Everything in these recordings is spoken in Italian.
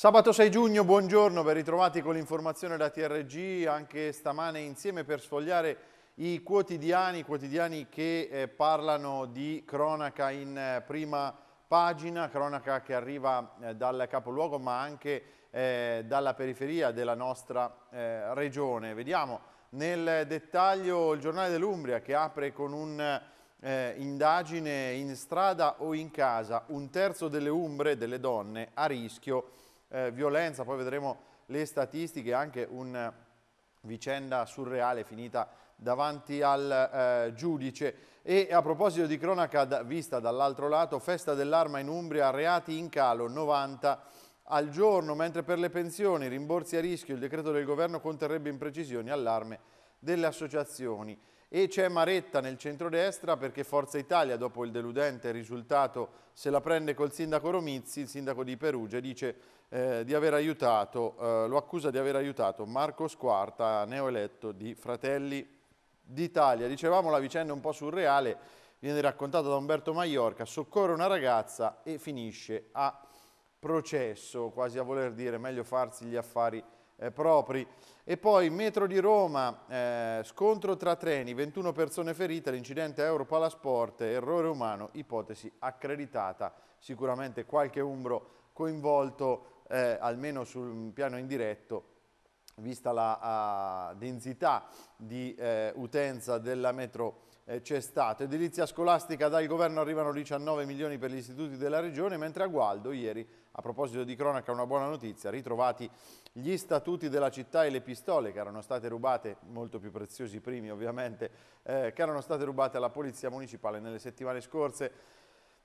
Sabato 6 giugno, buongiorno, ben ritrovati con l'informazione da TRG, anche stamane insieme per sfogliare i quotidiani, quotidiani che eh, parlano di cronaca in eh, prima pagina, cronaca che arriva eh, dal capoluogo ma anche eh, dalla periferia della nostra eh, regione. Vediamo nel dettaglio il giornale dell'Umbria che apre con un'indagine eh, in strada o in casa, un terzo delle Umbre, delle donne, a rischio eh, violenza, poi vedremo le statistiche, anche una eh, vicenda surreale finita davanti al eh, giudice. E a proposito di cronaca da, vista dall'altro lato, festa dell'arma in Umbria, reati in calo, 90 al giorno, mentre per le pensioni, rimborsi a rischio, il decreto del governo conterrebbe imprecisioni, allarme delle associazioni. E c'è Maretta nel centrodestra perché Forza Italia, dopo il deludente risultato, se la prende col sindaco Romizzi, il sindaco di Perugia, dice eh, di aver aiutato, eh, lo accusa di aver aiutato Marco Squarta, neoeletto di Fratelli d'Italia. Dicevamo la vicenda un po' surreale, viene raccontata da Umberto Maiorca, soccorre una ragazza e finisce a processo, quasi a voler dire meglio farsi gli affari eh, propri. E poi metro di Roma, eh, scontro tra treni, 21 persone ferite, l'incidente Europalasport, errore umano, ipotesi accreditata, sicuramente qualche umbro coinvolto eh, almeno sul mm, piano indiretto, vista la uh, densità di uh, utenza della metro eh, c'è stato. Edilizia scolastica dal governo arrivano 19 milioni per gli istituti della regione, mentre a Gualdo ieri, a proposito di cronaca, una buona notizia, ritrovati gli statuti della città e le pistole che erano state rubate, molto più preziosi primi ovviamente, eh, che erano state rubate alla Polizia Municipale nelle settimane scorse.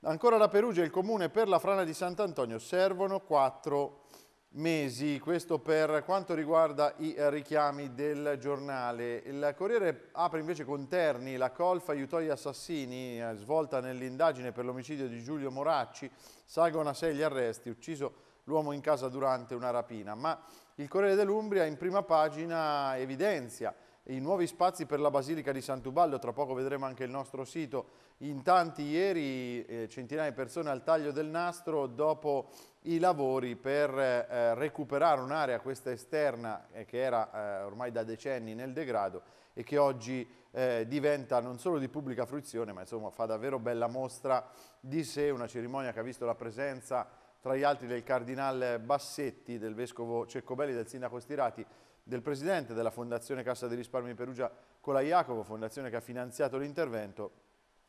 Ancora la Perugia e il Comune per la frana di Sant'Antonio servono quattro mesi. Questo per quanto riguarda i richiami del giornale. Il Corriere apre invece con Terni, la colfa aiutò gli assassini, eh, svolta nell'indagine per l'omicidio di Giulio Moracci, salgono a sé gli arresti, ucciso l'uomo in casa durante una rapina. Ma il Corriere dell'Umbria in prima pagina evidenzia i nuovi spazi per la Basilica di Santubaldo, tra poco vedremo anche il nostro sito in tanti ieri eh, centinaia di persone al taglio del nastro dopo i lavori per eh, recuperare un'area questa esterna eh, che era eh, ormai da decenni nel degrado e che oggi eh, diventa non solo di pubblica fruizione ma insomma fa davvero bella mostra di sé una cerimonia che ha visto la presenza tra gli altri del cardinale Bassetti, del vescovo Ceccobelli, del sindaco Stirati del presidente della Fondazione Cassa di Risparmi di Perugia Colaiacovo, fondazione che ha finanziato l'intervento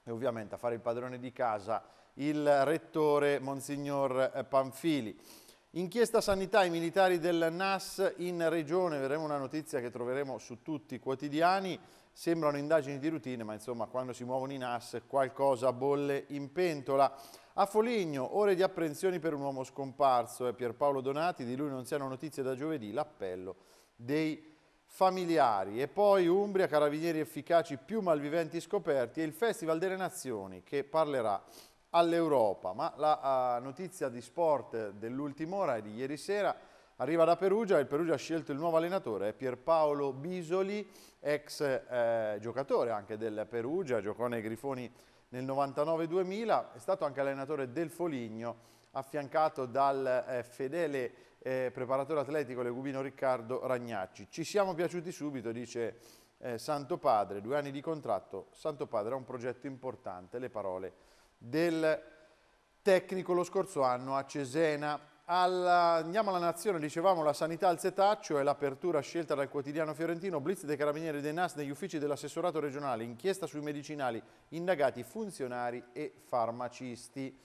e ovviamente a fare il padrone di casa il rettore Monsignor eh, Panfili. Inchiesta sanità ai militari del NAS in regione, vedremo una notizia che troveremo su tutti i quotidiani, sembrano indagini di routine ma insomma quando si muovono i NAS qualcosa bolle in pentola. A Foligno, ore di apprensioni per un uomo scomparso, è eh, Pierpaolo Donati, di lui non si hanno notizie da giovedì, l'appello dei militari familiari e poi Umbria, carabinieri efficaci più malviventi scoperti e il Festival delle Nazioni che parlerà all'Europa. Ma la uh, notizia di sport dell'ultima ora e di ieri sera arriva da Perugia, il Perugia ha scelto il nuovo allenatore, Pierpaolo Bisoli, ex eh, giocatore anche del Perugia, giocò nei Grifoni nel 99-2000, è stato anche allenatore del Foligno, affiancato dal eh, fedele eh, preparatore atletico Legubino Riccardo Ragnacci. Ci siamo piaciuti subito, dice eh, Santo Padre, due anni di contratto, Santo Padre ha un progetto importante, le parole del tecnico lo scorso anno a Cesena. Alla, andiamo alla nazione, dicevamo la sanità al setaccio e l'apertura scelta dal quotidiano fiorentino, blitz dei carabinieri dei NAS negli uffici dell'assessorato regionale, inchiesta sui medicinali, indagati funzionari e farmacisti.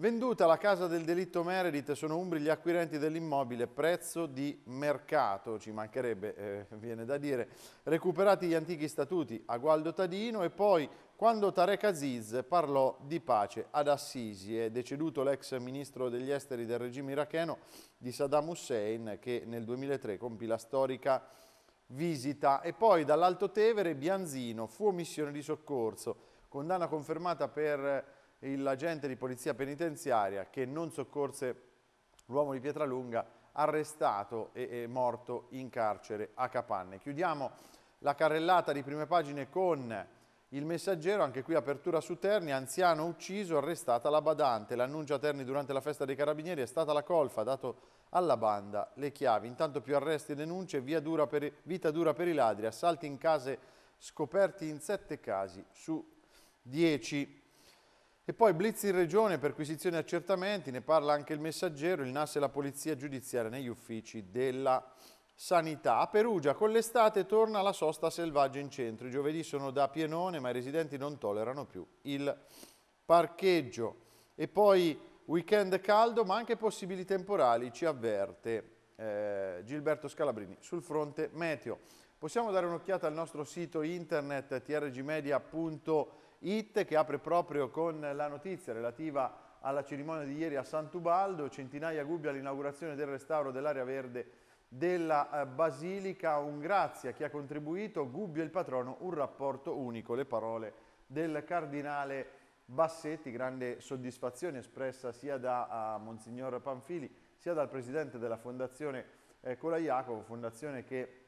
Venduta la casa del delitto Meredith, sono umbri gli acquirenti dell'immobile, prezzo di mercato, ci mancherebbe, eh, viene da dire, recuperati gli antichi statuti a Gualdo Tadino e poi quando Tarek Aziz parlò di pace ad Assisi, è deceduto l'ex ministro degli esteri del regime iracheno di Saddam Hussein che nel 2003 compì la storica visita e poi dall'Alto Tevere Bianzino fu missione di soccorso, condanna confermata per l'agente di polizia penitenziaria che non soccorse l'uomo di Pietralunga arrestato e morto in carcere a Capanne. Chiudiamo la carrellata di prime pagine con il messaggero, anche qui apertura su Terni, anziano ucciso, arrestata la badante. L'annuncio a Terni durante la festa dei carabinieri è stata la colfa, dato alla banda le chiavi. Intanto più arresti e denunce, dura per, vita dura per i ladri, assalti in case scoperti in sette casi su dieci. E poi blitz in regione, perquisizioni e accertamenti, ne parla anche il messaggero, il NAS e la polizia giudiziaria negli uffici della sanità. A Perugia con l'estate torna la sosta selvaggia in centro. I giovedì sono da Pienone, ma i residenti non tollerano più il parcheggio. E poi weekend caldo, ma anche possibili temporali, ci avverte eh, Gilberto Scalabrini sul fronte meteo. Possiamo dare un'occhiata al nostro sito internet trgmedia.com It che apre proprio con la notizia relativa alla cerimonia di ieri a Santubaldo, Centinaia Gubbio all'inaugurazione del restauro dell'area verde della eh, Basilica, un grazie a chi ha contribuito, Gubbio il patrono, un rapporto unico, le parole del cardinale Bassetti, grande soddisfazione espressa sia da Monsignor Panfili sia dal presidente della Fondazione eh, fondazione che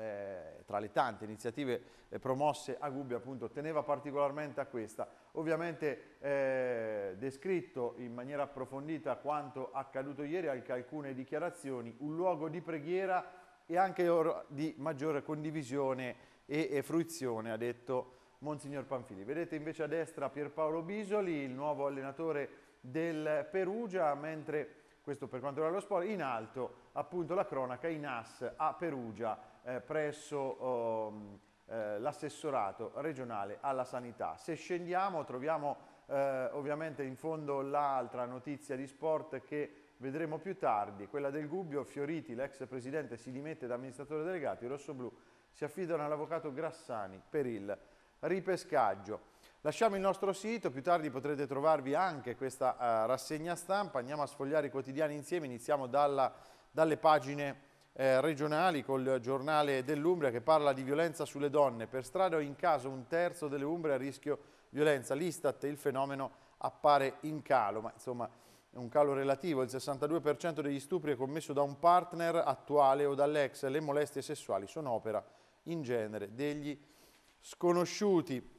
eh, tra le tante iniziative eh, promosse a Gubbio appunto teneva particolarmente a questa. Ovviamente eh, descritto in maniera approfondita quanto accaduto ieri anche alcune dichiarazioni, un luogo di preghiera e anche di maggiore condivisione e, e fruizione, ha detto Monsignor Panfili. Vedete invece a destra Pierpaolo Bisoli, il nuovo allenatore del Perugia, mentre questo per quanto riguarda lo sport, in alto appunto la cronaca in AS a Perugia eh, presso oh, eh, l'assessorato regionale alla sanità. Se scendiamo troviamo eh, ovviamente in fondo l'altra notizia di sport che vedremo più tardi, quella del Gubbio, Fioriti, l'ex presidente si dimette da amministratore delegato, i rossoblù si affidano all'avvocato Grassani per il ripescaggio. Lasciamo il nostro sito, più tardi potrete trovarvi anche questa uh, rassegna stampa, andiamo a sfogliare i quotidiani insieme, iniziamo dalla, dalle pagine eh, regionali col giornale dell'Umbria che parla di violenza sulle donne. Per strada o in casa un terzo delle Umbre a rischio violenza. L'Istat il fenomeno appare in calo, ma insomma è un calo relativo. Il 62% degli stupri è commesso da un partner attuale o dall'ex. Le molestie sessuali sono opera in genere degli sconosciuti.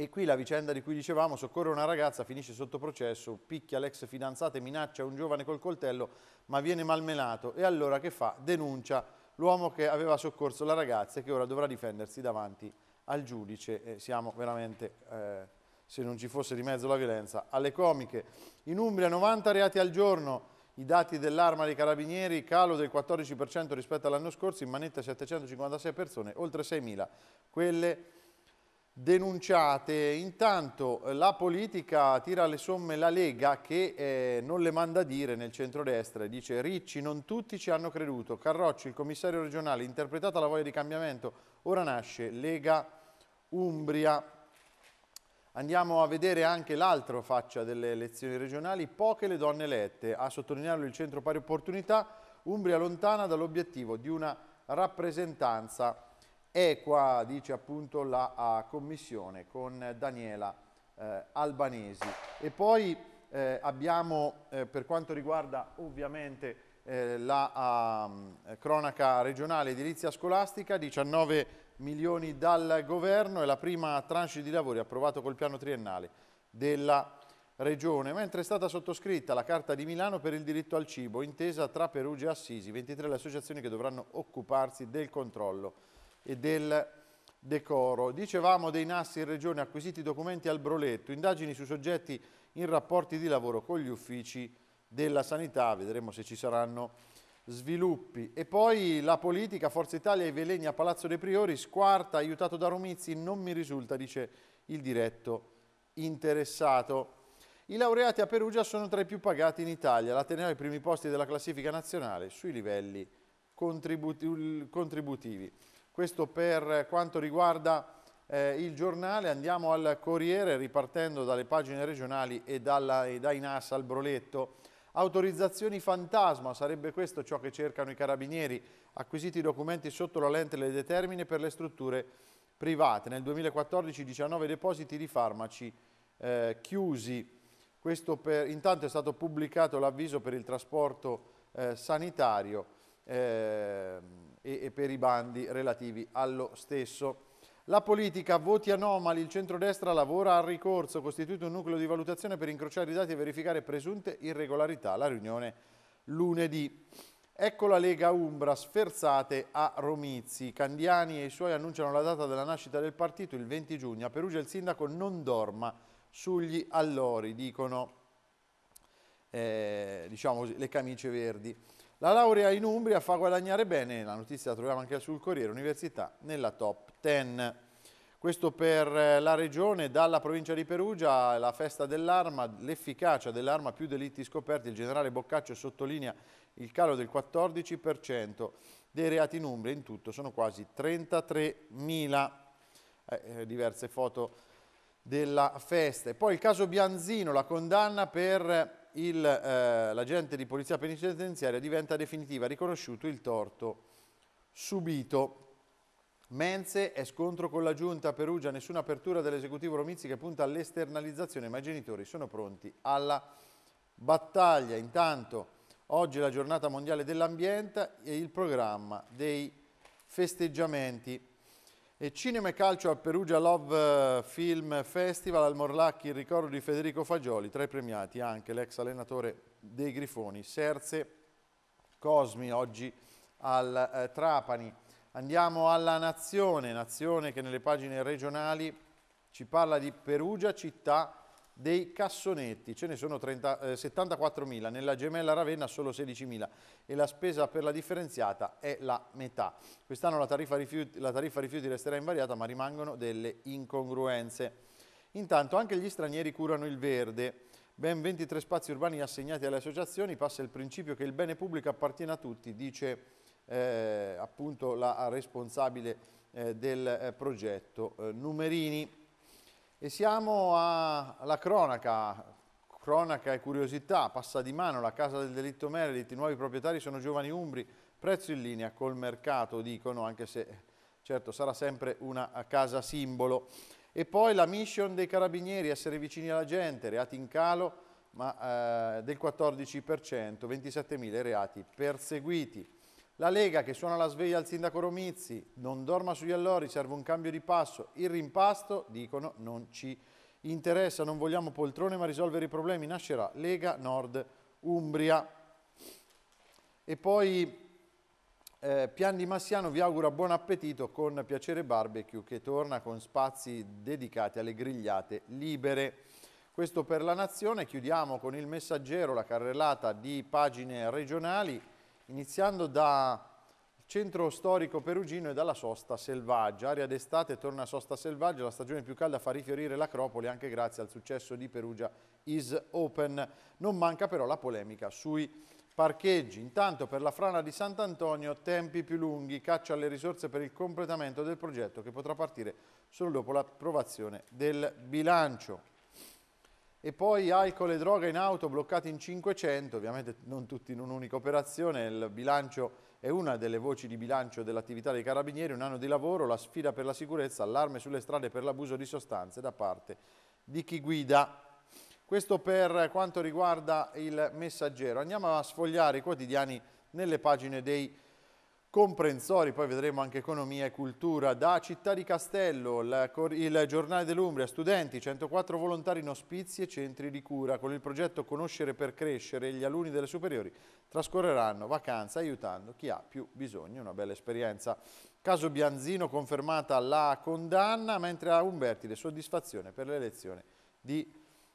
E qui la vicenda di cui dicevamo, soccorre una ragazza, finisce sotto processo, picchia l'ex fidanzata e minaccia un giovane col coltello, ma viene malmenato. E allora che fa? Denuncia l'uomo che aveva soccorso la ragazza e che ora dovrà difendersi davanti al giudice. E siamo veramente, eh, se non ci fosse di mezzo la violenza, alle comiche. In Umbria 90 reati al giorno, i dati dell'arma dei carabinieri, calo del 14% rispetto all'anno scorso, in manetta 756 persone, oltre 6.000. Quelle denunciate. Intanto eh, la politica tira le somme la Lega che eh, non le manda dire nel centrodestra e dice Ricci non tutti ci hanno creduto, Carrocci il commissario regionale interpretata la voglia di cambiamento ora nasce Lega Umbria. Andiamo a vedere anche l'altra faccia delle elezioni regionali, poche le donne elette, a sottolinearlo il centro pari opportunità, Umbria lontana dall'obiettivo di una rappresentanza equa, dice appunto la commissione con Daniela eh, Albanesi. E poi eh, abbiamo eh, per quanto riguarda ovviamente eh, la uh, cronaca regionale edilizia scolastica, 19 milioni dal governo e la prima tranche di lavori approvato col piano triennale della Regione, mentre è stata sottoscritta la Carta di Milano per il diritto al cibo, intesa tra Perugia e Assisi, 23 le associazioni che dovranno occuparsi del controllo e del decoro. Dicevamo dei nassi in Regione acquisiti documenti al Broletto, indagini su soggetti in rapporti di lavoro con gli uffici della sanità, vedremo se ci saranno sviluppi. E poi la politica, Forza Italia e Veleni a Palazzo dei Priori, squarta, aiutato da Romizzi, non mi risulta, dice il diretto interessato. I laureati a Perugia sono tra i più pagati in Italia, l'Ateneo ai primi posti della classifica nazionale sui livelli contributi contributivi. Questo per quanto riguarda eh, il giornale, andiamo al Corriere ripartendo dalle pagine regionali e, dalla, e dai NAS al Broletto. Autorizzazioni fantasma, sarebbe questo ciò che cercano i carabinieri, acquisiti i documenti sotto la lente le determine per le strutture private. Nel 2014 19 depositi di farmaci eh, chiusi. Per, intanto è stato pubblicato l'avviso per il trasporto eh, sanitario. Eh, e, e per i bandi relativi allo stesso. La politica, voti anomali, il centrodestra lavora al ricorso, costituito un nucleo di valutazione per incrociare i dati e verificare presunte irregolarità. La riunione lunedì. Ecco la Lega Umbra, sferzate a Romizzi. Candiani e i suoi annunciano la data della nascita del partito, il 20 giugno. A Perugia il sindaco non dorma sugli allori, dicono eh, diciamo, le camicie verdi. La laurea in Umbria fa guadagnare bene, la notizia la troviamo anche sul Corriere Università, nella top 10. Questo per eh, la regione, dalla provincia di Perugia, la festa dell'arma, l'efficacia dell'arma più delitti scoperti. Il generale Boccaccio sottolinea il calo del 14% dei reati in Umbria, in tutto sono quasi 33.000 eh, eh, diverse foto della festa. E poi il caso Bianzino, la condanna per eh, l'agente di polizia penitenziaria diventa definitiva, riconosciuto il torto subito. Menze è scontro con la giunta a Perugia, nessuna apertura dell'esecutivo Romizzi che punta all'esternalizzazione, ma i genitori sono pronti alla battaglia. Intanto oggi è la giornata mondiale dell'ambiente e il programma dei festeggiamenti. E Cinema e Calcio al Perugia Love eh, Film Festival al Morlacchi il ricordo di Federico Fagioli, tra i premiati anche l'ex allenatore dei Grifoni, Serze Cosmi oggi al eh, Trapani. Andiamo alla Nazione, Nazione che nelle pagine regionali ci parla di Perugia città dei cassonetti, ce ne sono eh, 74.000, nella gemella Ravenna solo 16.000 e la spesa per la differenziata è la metà. Quest'anno la, la tariffa rifiuti resterà invariata ma rimangono delle incongruenze. Intanto anche gli stranieri curano il verde. Ben 23 spazi urbani assegnati alle associazioni passa il principio che il bene pubblico appartiene a tutti, dice eh, appunto la responsabile eh, del eh, progetto eh, Numerini. E siamo alla cronaca, cronaca e curiosità, passa di mano la casa del delitto Meredith, i nuovi proprietari sono giovani umbri, prezzo in linea col mercato dicono, anche se certo sarà sempre una casa simbolo. E poi la mission dei carabinieri, essere vicini alla gente, reati in calo ma, eh, del 14%, 27.000 reati perseguiti. La Lega che suona la sveglia al sindaco Romizzi, non dorma sugli allori, serve un cambio di passo, il rimpasto, dicono, non ci interessa, non vogliamo poltrone ma risolvere i problemi, nascerà Lega Nord Umbria. E poi eh, Pian di Massiano vi augura buon appetito con Piacere Barbecue che torna con spazi dedicati alle grigliate libere. Questo per la Nazione, chiudiamo con il messaggero la carrellata di pagine regionali iniziando dal centro storico perugino e dalla sosta selvaggia. Aria d'estate torna a sosta selvaggia, la stagione più calda fa rifiorire l'acropoli anche grazie al successo di Perugia Is Open. Non manca però la polemica sui parcheggi. Intanto per la frana di Sant'Antonio tempi più lunghi, caccia alle risorse per il completamento del progetto che potrà partire solo dopo l'approvazione del bilancio e poi alcol e droga in auto bloccati in 500, ovviamente non tutti in un'unica operazione, il bilancio è una delle voci di bilancio dell'attività dei carabinieri, un anno di lavoro, la sfida per la sicurezza, allarme sulle strade per l'abuso di sostanze da parte di chi guida. Questo per quanto riguarda il messaggero. Andiamo a sfogliare i quotidiani nelle pagine dei comprensori, poi vedremo anche economia e cultura. Da Città di Castello, il giornale dell'Umbria, studenti, 104 volontari in ospizi e centri di cura. Con il progetto Conoscere per crescere, gli alunni delle superiori trascorreranno vacanza aiutando chi ha più bisogno. Una bella esperienza. Caso Bianzino, confermata la condanna, mentre a Umberti le soddisfazione per l'elezione di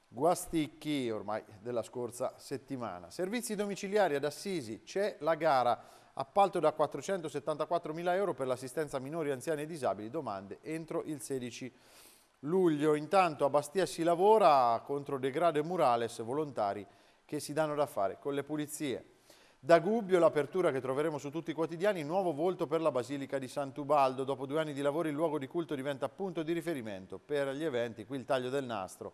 Guasticchi, ormai della scorsa settimana. Servizi domiciliari ad Assisi, c'è la gara. Appalto da 474.000 euro per l'assistenza a minori, anziani e disabili, domande entro il 16 luglio. Intanto a Bastia si lavora contro degrado e murales, volontari che si danno da fare con le pulizie. Da Gubbio l'apertura che troveremo su tutti i quotidiani, nuovo volto per la Basilica di Sant'Ubaldo. Dopo due anni di lavori il luogo di culto diventa punto di riferimento per gli eventi, qui il taglio del nastro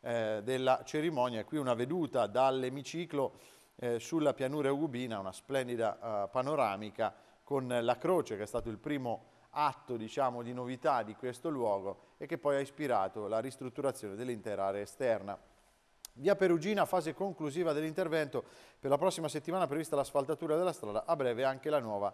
eh, della cerimonia, qui una veduta dall'emiciclo eh, sulla pianura Ugubina, una splendida eh, panoramica con la croce che è stato il primo atto diciamo, di novità di questo luogo e che poi ha ispirato la ristrutturazione dell'intera area esterna. Via Perugina, fase conclusiva dell'intervento, per la prossima settimana prevista l'asfaltatura della strada, a breve anche la nuova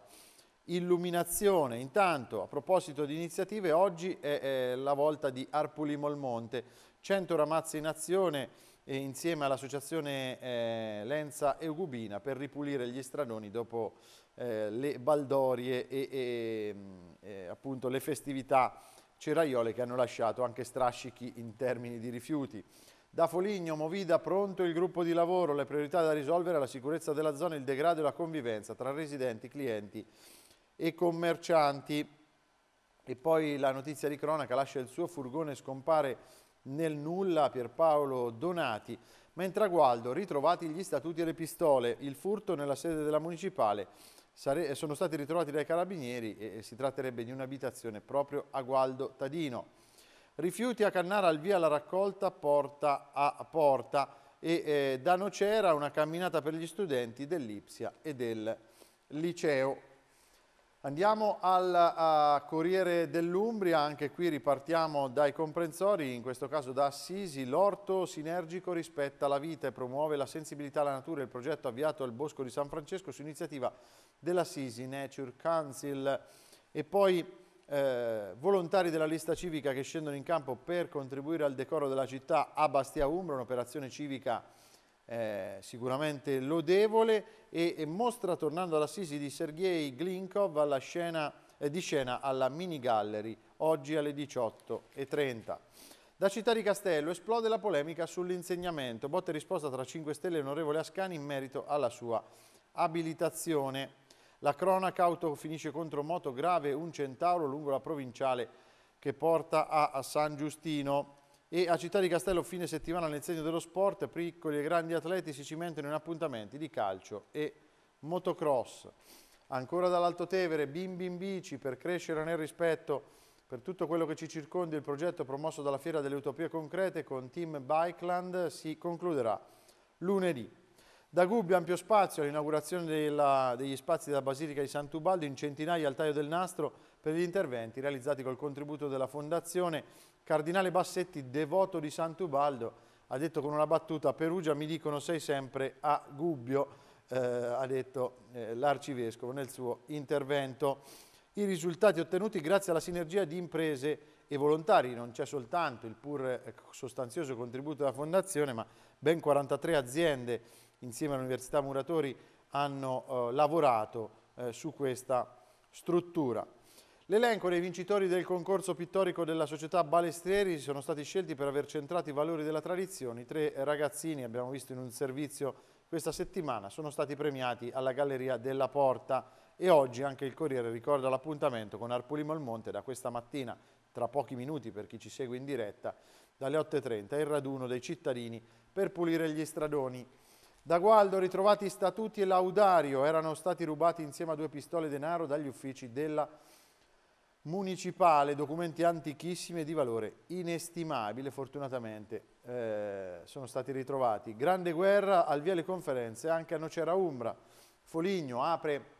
illuminazione. Intanto, a proposito di iniziative, oggi è, è la volta di Arpulimo al Monte, 100 ramazze in azione, insieme all'associazione eh, Lenza e Ugubina per ripulire gli stradoni dopo eh, le baldorie e, e, mm, e eh, appunto, le festività ceraiole che hanno lasciato anche strascichi in termini di rifiuti. Da Foligno, Movida, pronto il gruppo di lavoro, le priorità da risolvere la sicurezza della zona, il degrado e la convivenza tra residenti, clienti e commercianti. E poi la notizia di cronaca lascia il suo furgone scompare nel nulla Pierpaolo Donati, ma in traguardo ritrovati gli statuti e le pistole, il furto nella sede della municipale, eh, sono stati ritrovati dai carabinieri e si tratterebbe di un'abitazione proprio a Gualdo Tadino. Rifiuti a Cannara al via la raccolta porta a porta e eh, da Nocera una camminata per gli studenti dell'Ipsia e del liceo. Andiamo al Corriere dell'Umbria, anche qui ripartiamo dai comprensori, in questo caso da Assisi. L'orto sinergico rispetta la vita e promuove la sensibilità alla natura. Il progetto avviato al Bosco di San Francesco su iniziativa dell'Assisi Nature Council. E poi eh, volontari della lista civica che scendono in campo per contribuire al decoro della città a Bastia Umbra, un'operazione civica eh, sicuramente lodevole e, e, mostra, tornando all'assisi di Sergei Glinkov, alla scena, eh, di scena alla mini gallery, oggi alle 18.30. Da Città di Castello esplode la polemica sull'insegnamento. Botte risposta tra 5 Stelle e onorevole Ascani in merito alla sua abilitazione. La cronaca auto finisce contro moto grave un centauro lungo la provinciale che porta a San Giustino e a Città di Castello fine settimana nel segno dello sport, piccoli e grandi atleti si cimentano in appuntamenti di calcio e motocross. Ancora dall'Alto Tevere, bimbi in bici per crescere nel rispetto per tutto quello che ci circonda il progetto promosso dalla Fiera delle Utopie Concrete con Team Bikeland si concluderà lunedì. Da Gubbio ampio spazio all'inaugurazione degli spazi della Basilica di Sant'Ubaldo in centinaia al taglio del nastro per gli interventi realizzati col contributo della Fondazione Cardinale Bassetti, devoto di Sant'Ubaldo, ha detto con una battuta Perugia mi dicono sei sempre a Gubbio, eh, ha detto eh, l'arcivescovo nel suo intervento. I risultati ottenuti grazie alla sinergia di imprese e volontari, non c'è soltanto il pur eh, sostanzioso contributo della Fondazione, ma ben 43 aziende insieme all'Università Muratori hanno eh, lavorato eh, su questa struttura. L'elenco dei vincitori del concorso pittorico della società Balestrieri sono stati scelti per aver centrato i valori della tradizione. I tre ragazzini, abbiamo visto in un servizio questa settimana, sono stati premiati alla Galleria della Porta e oggi anche il Corriere ricorda l'appuntamento con Arpulimo al Monte da questa mattina, tra pochi minuti per chi ci segue in diretta, dalle 8.30, il raduno dei cittadini per pulire gli stradoni. Da Gualdo ritrovati statuti e laudario, erano stati rubati insieme a due pistole denaro dagli uffici della Porta municipale, documenti antichissimi e di valore inestimabile, fortunatamente eh, sono stati ritrovati. Grande guerra al via Viale Conferenze, anche a Nocera Umbra. Foligno apre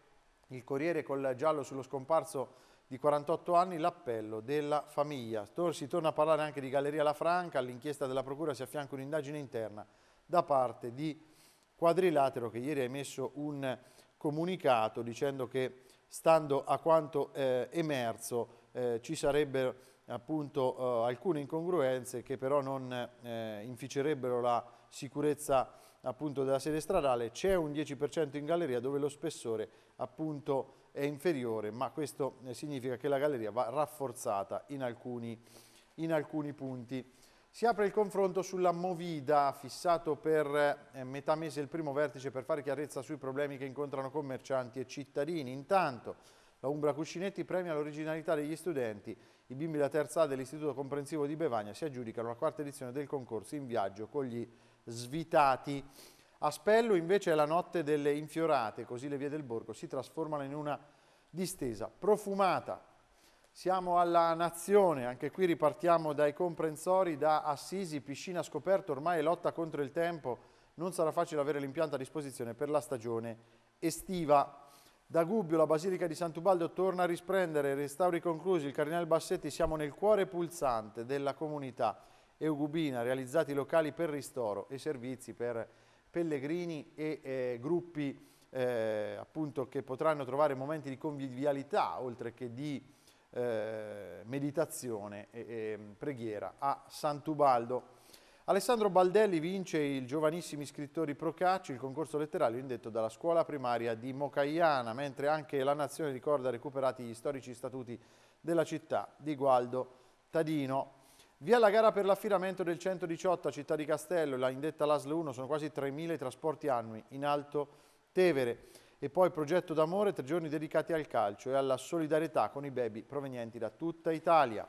il Corriere col giallo sullo scomparso di 48 anni l'appello della famiglia. Si torna a parlare anche di Galleria La Franca, all'inchiesta della Procura si affianca un'indagine interna da parte di Quadrilatero che ieri ha emesso un comunicato dicendo che stando a quanto eh, emerso eh, ci sarebbero appunto eh, alcune incongruenze che però non eh, inficerebbero la sicurezza appunto della sede stradale. C'è un 10% in galleria dove lo spessore appunto è inferiore, ma questo eh, significa che la galleria va rafforzata in alcuni, in alcuni punti. Si apre il confronto sulla Movida, fissato per eh, metà mese il primo vertice per fare chiarezza sui problemi che incontrano commercianti e cittadini. Intanto la Umbra Cuscinetti premia l'originalità degli studenti. I bimbi della terza A dell'Istituto Comprensivo di Bevagna si aggiudicano la quarta edizione del concorso in viaggio con gli svitati. A Spello invece è la notte delle infiorate, così le vie del borgo si trasformano in una distesa profumata siamo alla Nazione, anche qui ripartiamo dai comprensori, da Assisi, piscina scoperta, ormai lotta contro il tempo, non sarà facile avere l'impianto a disposizione per la stagione estiva. Da Gubbio la Basilica di Sant'Ubaldo torna a risplendere, restauri conclusi, il Cardinale Bassetti, siamo nel cuore pulsante della comunità eugubina, realizzati locali per ristoro e servizi per pellegrini e eh, gruppi eh, appunto, che potranno trovare momenti di convivialità oltre che di eh, meditazione e, e mm, preghiera a Sant'Ubaldo. Alessandro Baldelli vince il giovanissimi scrittori Procacci, il concorso letterario indetto dalla scuola primaria di Mocaiana, mentre anche la Nazione ricorda recuperati gli storici statuti della città di Gualdo Tadino. Via la gara per l'affiramento del 118 a Città di Castello, la indetta l'ASL 1, sono quasi 3.000 i trasporti annui in Alto Tevere. E poi progetto d'amore, tre giorni dedicati al calcio e alla solidarietà con i baby provenienti da tutta Italia.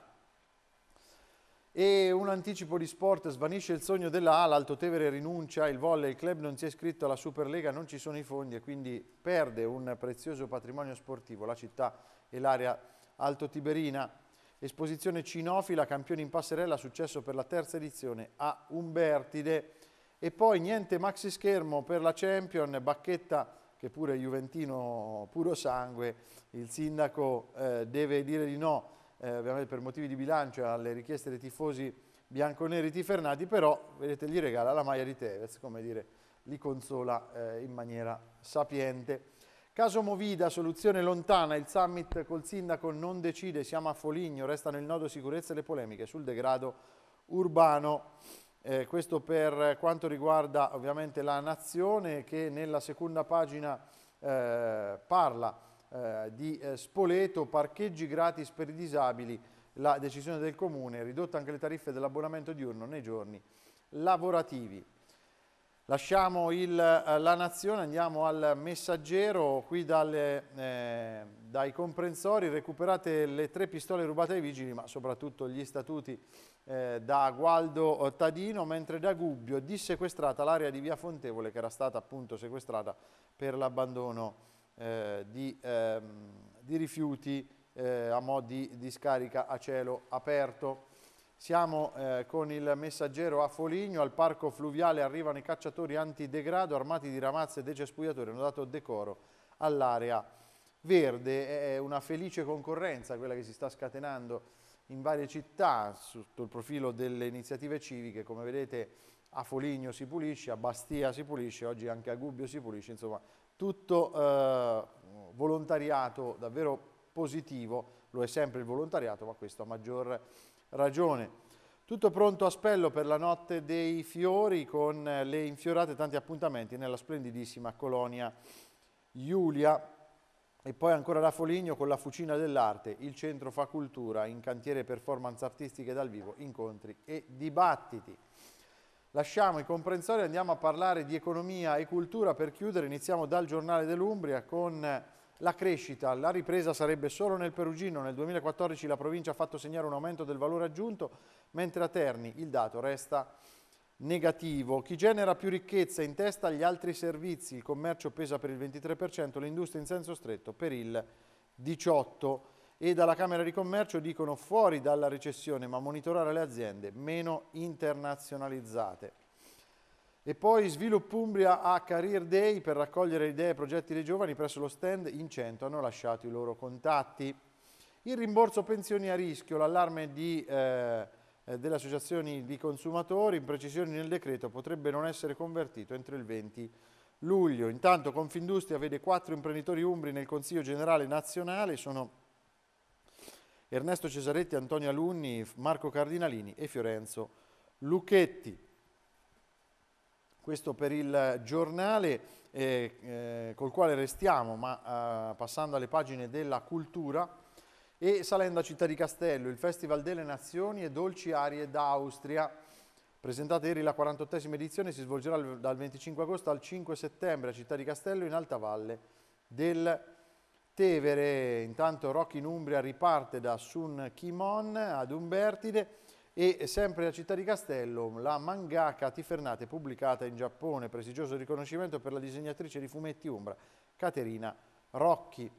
E un anticipo di sport, svanisce il sogno della A, l'Alto Tevere rinuncia, il volley, il club non si è iscritto alla Superlega, non ci sono i fondi e quindi perde un prezioso patrimonio sportivo, la città e l'area Alto Tiberina. Esposizione cinofila, campione in passerella, successo per la terza edizione a Umbertide. E poi niente maxi schermo per la Champion, bacchetta che pure Juventino puro sangue, il sindaco eh, deve dire di no, eh, ovviamente per motivi di bilancio, alle richieste dei tifosi bianconeri tifernati, però vedete gli regala la maglia di Tevez, come dire, li consola eh, in maniera sapiente. Caso Movida, soluzione lontana, il summit col sindaco non decide, siamo a Foligno, restano il nodo sicurezza e le polemiche sul degrado urbano. Eh, questo per quanto riguarda ovviamente la nazione che nella seconda pagina eh, parla eh, di eh, Spoleto, parcheggi gratis per i disabili, la decisione del comune, ridotta anche le tariffe dell'abbonamento diurno nei giorni lavorativi. Lasciamo il, eh, la nazione, andiamo al messaggero, qui dalle, eh, dai comprensori, recuperate le tre pistole rubate ai vigili, ma soprattutto gli statuti eh, da Gualdo Tadino, mentre da Gubbio dissequestrata l'area di Via Fontevole che era stata appunto sequestrata per l'abbandono eh, di, ehm, di, rifiuti eh, a mo' di discarica a cielo aperto. Siamo eh, con il messaggero a Foligno, al parco fluviale arrivano i cacciatori antidegrado armati di ramazze e decespugliatori, hanno dato decoro all'area verde è una felice concorrenza, quella che si sta scatenando in varie città sotto il profilo delle iniziative civiche, come vedete a Foligno si pulisce, a Bastia si pulisce, oggi anche a Gubbio si pulisce, insomma tutto eh, volontariato davvero positivo, lo è sempre il volontariato ma questo ha maggior ragione. Tutto pronto a Spello per la notte dei fiori con le infiorate tanti appuntamenti nella splendidissima colonia Giulia. E poi ancora da Foligno con la Fucina dell'Arte, il Centro Fa Cultura, in cantiere performance artistiche dal vivo, incontri e dibattiti. Lasciamo i comprensori, andiamo a parlare di economia e cultura. Per chiudere iniziamo dal Giornale dell'Umbria con la crescita. La ripresa sarebbe solo nel Perugino. Nel 2014 la provincia ha fatto segnare un aumento del valore aggiunto, mentre a Terni il dato resta negativo. Chi genera più ricchezza in testa agli altri servizi, il commercio pesa per il 23%, l'industria in senso stretto per il 18% e dalla Camera di Commercio dicono fuori dalla recessione ma monitorare le aziende meno internazionalizzate. E poi Sviluppo Umbria a Career Day per raccogliere idee e progetti dei giovani presso lo stand in 100 hanno lasciato i loro contatti. Il rimborso pensioni a rischio, l'allarme di eh, eh, delle associazioni di consumatori, in precisione nel decreto, potrebbe non essere convertito entro il 20 luglio. Intanto Confindustria vede quattro imprenditori umbri nel Consiglio Generale Nazionale, sono Ernesto Cesaretti, Antonio Alunni, Marco Cardinalini e Fiorenzo Lucchetti. Questo per il giornale eh, eh, col quale restiamo, ma eh, passando alle pagine della cultura, e salendo a Città di Castello il Festival delle Nazioni e Dolci Arie d'Austria. Presentata ieri la 48esima edizione si svolgerà dal 25 agosto al 5 settembre a Città di Castello in Alta Valle del Tevere. Intanto Rock in Umbria riparte da Sun Kimon ad Umbertide e sempre a Città di Castello la mangaka Tifernate pubblicata in Giappone, prestigioso riconoscimento per la disegnatrice di fumetti Umbra Caterina Rocchi.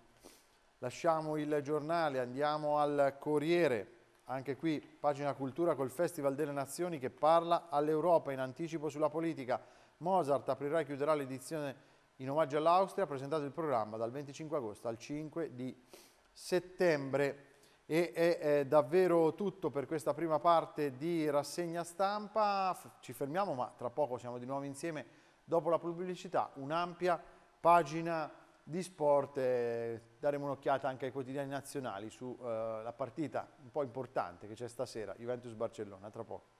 Lasciamo il giornale, andiamo al Corriere, anche qui pagina cultura col Festival delle Nazioni che parla all'Europa in anticipo sulla politica. Mozart aprirà e chiuderà l'edizione in omaggio all'Austria, presentato il programma dal 25 agosto al 5 di settembre. E è, è davvero tutto per questa prima parte di rassegna stampa. Ci fermiamo, ma tra poco siamo di nuovo insieme dopo la pubblicità. Un'ampia pagina di sport, eh, daremo un'occhiata anche ai quotidiani nazionali sulla eh, partita un po' importante che c'è stasera, Juventus-Barcellona, tra poco.